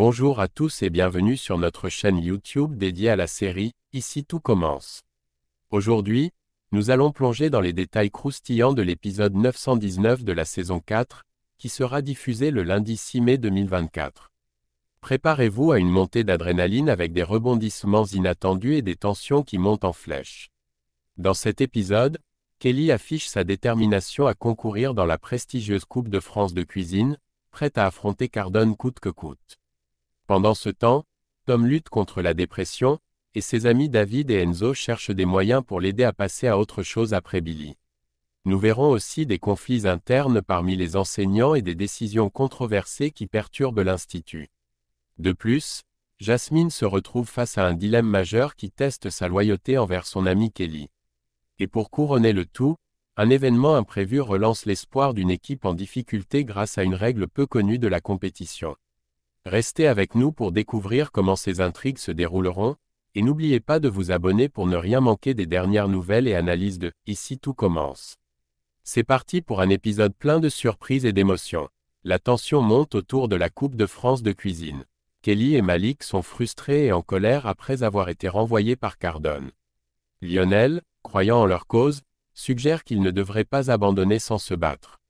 Bonjour à tous et bienvenue sur notre chaîne YouTube dédiée à la série Ici tout commence. Aujourd'hui, nous allons plonger dans les détails croustillants de l'épisode 919 de la saison 4, qui sera diffusé le lundi 6 mai 2024. Préparez-vous à une montée d'adrénaline avec des rebondissements inattendus et des tensions qui montent en flèche. Dans cet épisode, Kelly affiche sa détermination à concourir dans la prestigieuse Coupe de France de cuisine, prête à affronter Cardone coûte que coûte. Pendant ce temps, Tom lutte contre la dépression, et ses amis David et Enzo cherchent des moyens pour l'aider à passer à autre chose après Billy. Nous verrons aussi des conflits internes parmi les enseignants et des décisions controversées qui perturbent l'Institut. De plus, Jasmine se retrouve face à un dilemme majeur qui teste sa loyauté envers son amie Kelly. Et pour couronner le tout, un événement imprévu relance l'espoir d'une équipe en difficulté grâce à une règle peu connue de la compétition. Restez avec nous pour découvrir comment ces intrigues se dérouleront, et n'oubliez pas de vous abonner pour ne rien manquer des dernières nouvelles et analyses de Ici tout commence. C'est parti pour un épisode plein de surprises et d'émotions. La tension monte autour de la Coupe de France de cuisine. Kelly et Malik sont frustrés et en colère après avoir été renvoyés par Cardone. Lionel, croyant en leur cause, suggère qu'ils ne devraient pas abandonner sans se battre.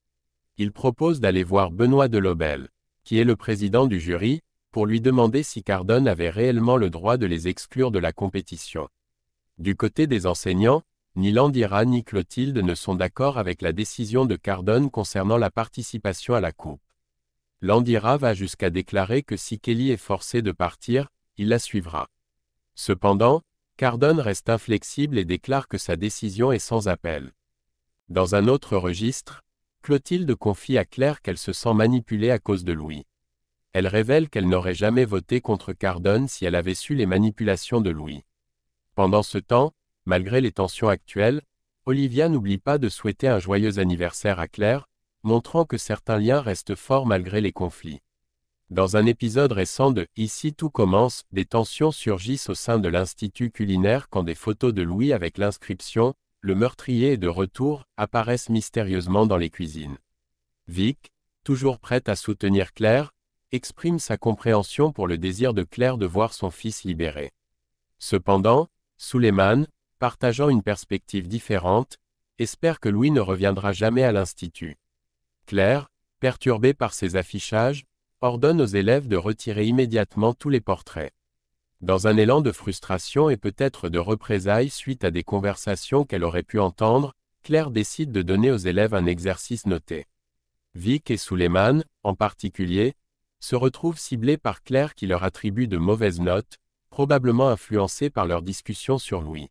Il propose d'aller voir Benoît Delobel qui est le président du jury, pour lui demander si Cardone avait réellement le droit de les exclure de la compétition. Du côté des enseignants, ni Landira ni Clotilde ne sont d'accord avec la décision de Cardone concernant la participation à la coupe. Landira va jusqu'à déclarer que si Kelly est forcé de partir, il la suivra. Cependant, Cardone reste inflexible et déclare que sa décision est sans appel. Dans un autre registre, Clotilde confie à Claire qu'elle se sent manipulée à cause de Louis. Elle révèle qu'elle n'aurait jamais voté contre Cardone si elle avait su les manipulations de Louis. Pendant ce temps, malgré les tensions actuelles, Olivia n'oublie pas de souhaiter un joyeux anniversaire à Claire, montrant que certains liens restent forts malgré les conflits. Dans un épisode récent de Ici tout commence, des tensions surgissent au sein de l'Institut culinaire quand des photos de Louis avec l'inscription le meurtrier est de retour, apparaissent mystérieusement dans les cuisines. Vic, toujours prête à soutenir Claire, exprime sa compréhension pour le désir de Claire de voir son fils libéré. Cependant, Suleiman, partageant une perspective différente, espère que Louis ne reviendra jamais à l'Institut. Claire, perturbée par ces affichages, ordonne aux élèves de retirer immédiatement tous les portraits. Dans un élan de frustration et peut-être de représailles suite à des conversations qu'elle aurait pu entendre, Claire décide de donner aux élèves un exercice noté. Vic et Suleiman, en particulier, se retrouvent ciblés par Claire qui leur attribue de mauvaises notes, probablement influencées par leur discussion sur Louis.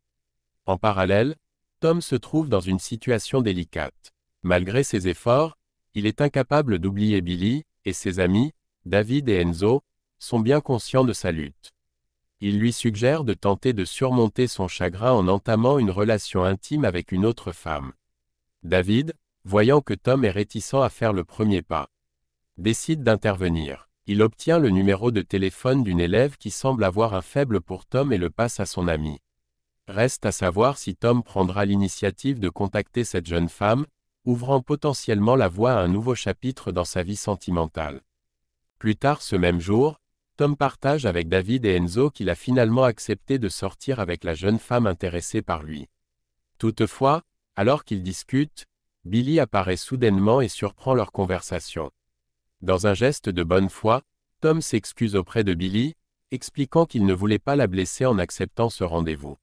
En parallèle, Tom se trouve dans une situation délicate. Malgré ses efforts, il est incapable d'oublier Billy, et ses amis, David et Enzo, sont bien conscients de sa lutte il lui suggère de tenter de surmonter son chagrin en entamant une relation intime avec une autre femme. David, voyant que Tom est réticent à faire le premier pas, décide d'intervenir. Il obtient le numéro de téléphone d'une élève qui semble avoir un faible pour Tom et le passe à son ami. Reste à savoir si Tom prendra l'initiative de contacter cette jeune femme, ouvrant potentiellement la voie à un nouveau chapitre dans sa vie sentimentale. Plus tard ce même jour, Tom partage avec David et Enzo qu'il a finalement accepté de sortir avec la jeune femme intéressée par lui. Toutefois, alors qu'ils discutent, Billy apparaît soudainement et surprend leur conversation. Dans un geste de bonne foi, Tom s'excuse auprès de Billy, expliquant qu'il ne voulait pas la blesser en acceptant ce rendez-vous.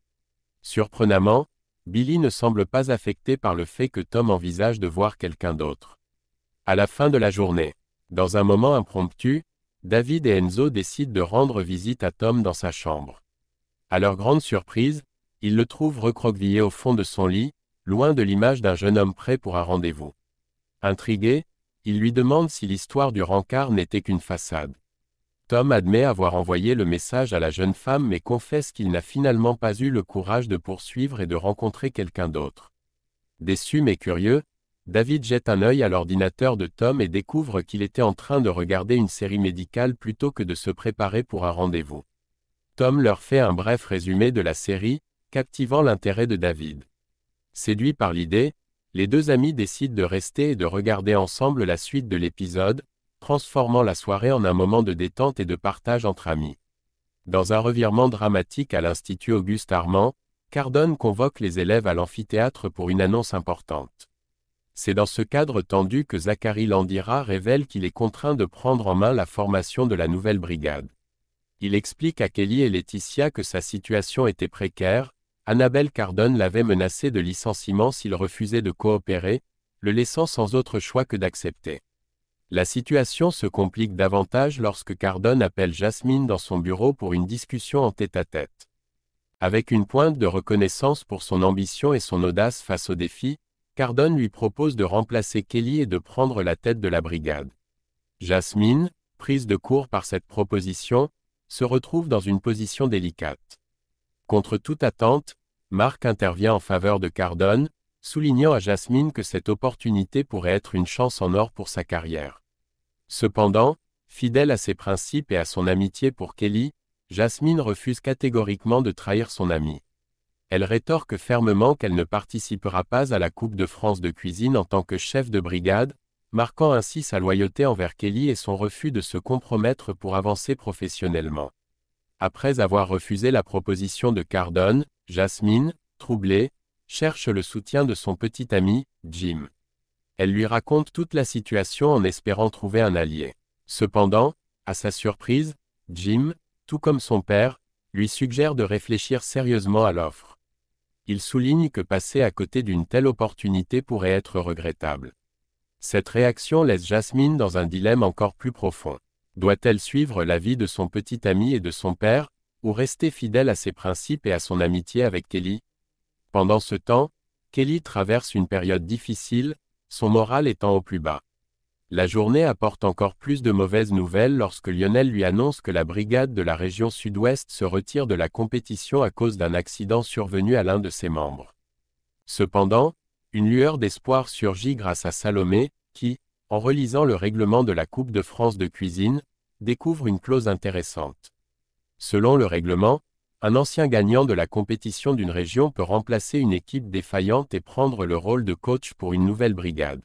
Surprenamment, Billy ne semble pas affecté par le fait que Tom envisage de voir quelqu'un d'autre. À la fin de la journée, dans un moment impromptu, David et Enzo décident de rendre visite à Tom dans sa chambre. À leur grande surprise, ils le trouvent recroquevillé au fond de son lit, loin de l'image d'un jeune homme prêt pour un rendez-vous. Intrigué, il lui demande si l'histoire du rencard n'était qu'une façade. Tom admet avoir envoyé le message à la jeune femme mais confesse qu'il n'a finalement pas eu le courage de poursuivre et de rencontrer quelqu'un d'autre. Déçu mais curieux, David jette un œil à l'ordinateur de Tom et découvre qu'il était en train de regarder une série médicale plutôt que de se préparer pour un rendez-vous. Tom leur fait un bref résumé de la série, captivant l'intérêt de David. Séduit par l'idée, les deux amis décident de rester et de regarder ensemble la suite de l'épisode, transformant la soirée en un moment de détente et de partage entre amis. Dans un revirement dramatique à l'Institut Auguste Armand, Cardone convoque les élèves à l'amphithéâtre pour une annonce importante. C'est dans ce cadre tendu que Zachary Landira révèle qu'il est contraint de prendre en main la formation de la nouvelle brigade. Il explique à Kelly et Laetitia que sa situation était précaire, Annabelle Cardone l'avait menacé de licenciement s'il refusait de coopérer, le laissant sans autre choix que d'accepter. La situation se complique davantage lorsque Cardone appelle Jasmine dans son bureau pour une discussion en tête-à-tête. -tête. Avec une pointe de reconnaissance pour son ambition et son audace face aux défis, Cardone lui propose de remplacer Kelly et de prendre la tête de la brigade. Jasmine, prise de court par cette proposition, se retrouve dans une position délicate. Contre toute attente, Mark intervient en faveur de Cardone, soulignant à Jasmine que cette opportunité pourrait être une chance en or pour sa carrière. Cependant, fidèle à ses principes et à son amitié pour Kelly, Jasmine refuse catégoriquement de trahir son ami elle rétorque fermement qu'elle ne participera pas à la Coupe de France de cuisine en tant que chef de brigade, marquant ainsi sa loyauté envers Kelly et son refus de se compromettre pour avancer professionnellement. Après avoir refusé la proposition de Cardone, Jasmine, troublée, cherche le soutien de son petit ami, Jim. Elle lui raconte toute la situation en espérant trouver un allié. Cependant, à sa surprise, Jim, tout comme son père, lui suggère de réfléchir sérieusement à l'offre. Il souligne que passer à côté d'une telle opportunité pourrait être regrettable. Cette réaction laisse Jasmine dans un dilemme encore plus profond. Doit-elle suivre l'avis de son petit ami et de son père, ou rester fidèle à ses principes et à son amitié avec Kelly Pendant ce temps, Kelly traverse une période difficile, son moral étant au plus bas. La journée apporte encore plus de mauvaises nouvelles lorsque Lionel lui annonce que la brigade de la région sud-ouest se retire de la compétition à cause d'un accident survenu à l'un de ses membres. Cependant, une lueur d'espoir surgit grâce à Salomé, qui, en relisant le règlement de la Coupe de France de cuisine, découvre une clause intéressante. Selon le règlement, un ancien gagnant de la compétition d'une région peut remplacer une équipe défaillante et prendre le rôle de coach pour une nouvelle brigade.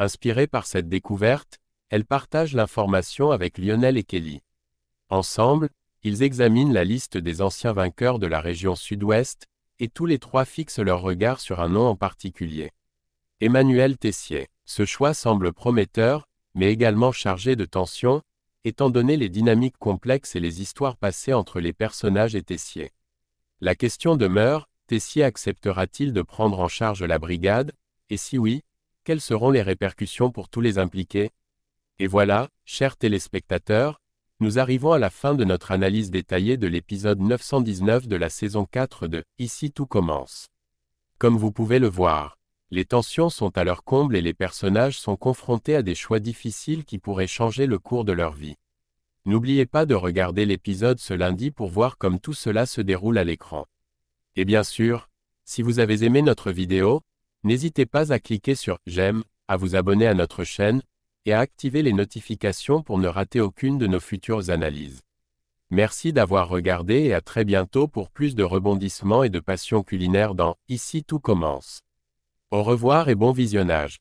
Inspirée par cette découverte, elle partage l'information avec Lionel et Kelly. Ensemble, ils examinent la liste des anciens vainqueurs de la région sud-ouest, et tous les trois fixent leur regard sur un nom en particulier. Emmanuel Tessier. Ce choix semble prometteur, mais également chargé de tensions, étant donné les dynamiques complexes et les histoires passées entre les personnages et Tessier. La question demeure, Tessier acceptera-t-il de prendre en charge la brigade, et si oui, quelles seront les répercussions pour tous les impliqués Et voilà, chers téléspectateurs, nous arrivons à la fin de notre analyse détaillée de l'épisode 919 de la saison 4 de Ici tout commence. Comme vous pouvez le voir, les tensions sont à leur comble et les personnages sont confrontés à des choix difficiles qui pourraient changer le cours de leur vie. N'oubliez pas de regarder l'épisode ce lundi pour voir comme tout cela se déroule à l'écran. Et bien sûr, si vous avez aimé notre vidéo, N'hésitez pas à cliquer sur J'aime, à vous abonner à notre chaîne, et à activer les notifications pour ne rater aucune de nos futures analyses. Merci d'avoir regardé et à très bientôt pour plus de rebondissements et de passions culinaires dans Ici tout commence. Au revoir et bon visionnage.